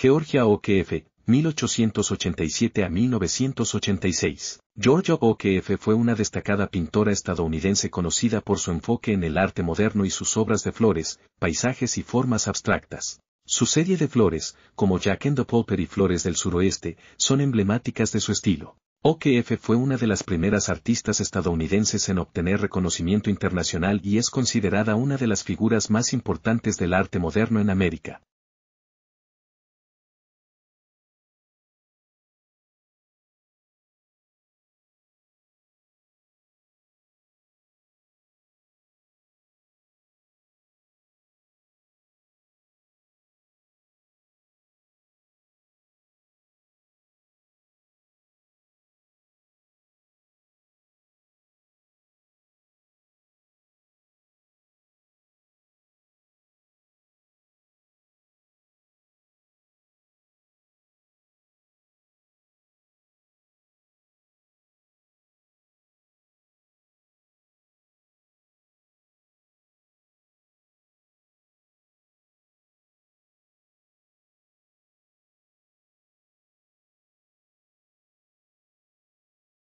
Georgia OKF, 1887 a 1986. Georgia OKF fue una destacada pintora estadounidense conocida por su enfoque en el arte moderno y sus obras de flores, paisajes y formas abstractas. Su serie de flores, como Jack and the Popper y Flores del Suroeste, son emblemáticas de su estilo. OKF fue una de las primeras artistas estadounidenses en obtener reconocimiento internacional y es considerada una de las figuras más importantes del arte moderno en América.